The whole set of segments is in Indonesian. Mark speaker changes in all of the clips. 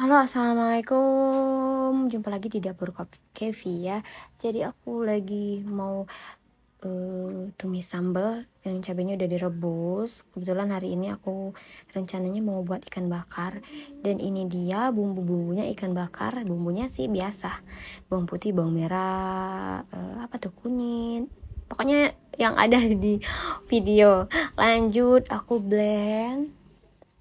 Speaker 1: Halo assalamualaikum jumpa lagi di dapur kopi Kevi ya jadi aku lagi mau uh, tumis sambal yang cabenya udah direbus kebetulan hari ini aku rencananya mau buat ikan bakar dan ini dia bumbu-bumbunya ikan bakar bumbunya sih biasa bawang putih bawang merah uh, apa tuh kunyit pokoknya yang ada di video lanjut aku blend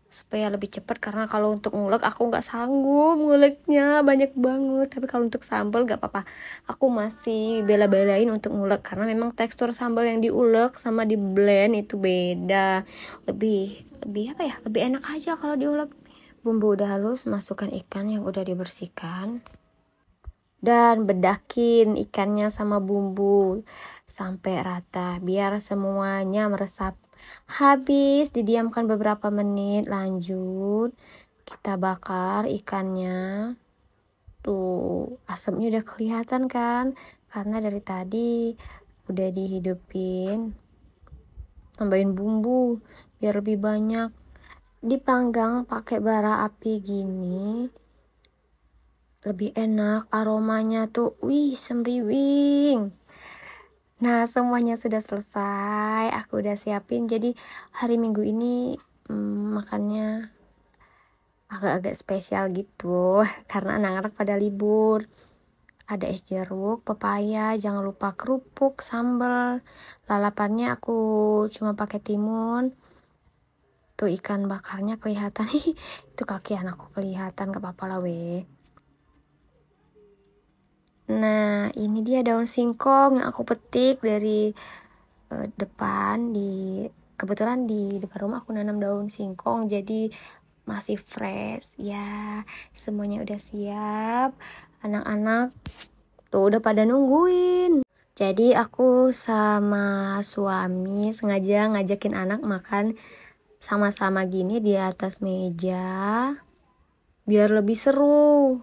Speaker 1: supaya lebih cepat karena kalau untuk ngulek aku nggak sanggup nguleknya banyak banget tapi kalau untuk sambal nggak apa-apa aku masih bela-belain untuk ngulek karena memang tekstur sambal yang diulek sama di blend itu beda lebih lebih apa ya lebih enak aja kalau diulek bumbu udah halus masukkan ikan yang udah dibersihkan dan bedakin ikannya sama bumbu sampai rata biar semuanya meresap habis didiamkan beberapa menit lanjut kita bakar ikannya tuh asapnya udah kelihatan kan karena dari tadi udah dihidupin tambahin bumbu biar lebih banyak dipanggang pakai bara api gini lebih enak aromanya tuh wih semriwing nah semuanya sudah selesai aku udah siapin jadi hari minggu ini hmm, makannya agak-agak spesial gitu karena anak-anak pada libur ada es jeruk, pepaya, jangan lupa kerupuk, sambal. Lalapannya aku cuma pakai timun. Tuh ikan bakarnya kelihatan. Itu kaki anakku kelihatan, gak apa-apa lah weh. Nah, ini dia daun singkong yang aku petik dari uh, depan di kebetulan di depan rumah aku nanam daun singkong jadi masih fresh ya. Semuanya udah siap. Anak-anak tuh udah pada nungguin. Jadi aku sama suami sengaja ngajakin anak makan sama-sama gini di atas meja biar lebih seru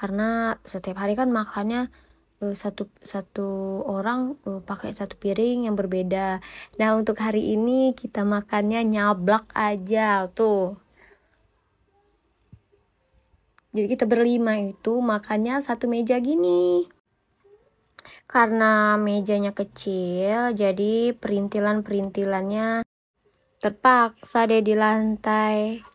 Speaker 1: karena setiap hari kan makannya uh, satu satu orang uh, pakai satu piring yang berbeda nah untuk hari ini kita makannya nyablak aja tuh jadi kita berlima itu makannya satu meja gini. Karena mejanya kecil, jadi perintilan-perintilannya terpaksa deh di lantai.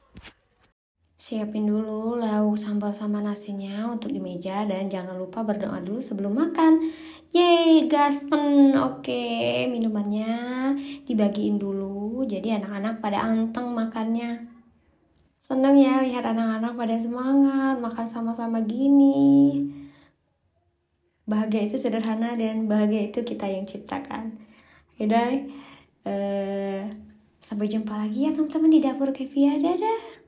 Speaker 1: Siapin dulu lauk sambal sama nasinya untuk di meja dan jangan lupa berdoa dulu sebelum makan. Yeay, gaspen. Oke, minumannya dibagiin dulu jadi anak-anak pada anteng makannya. Seneng ya lihat anak-anak pada semangat makan sama-sama gini. Bahagia itu sederhana dan bahagia itu kita yang ciptakan. Yaudah, eh, sampai jumpa lagi ya teman-teman di dapur Kevia. Dadah!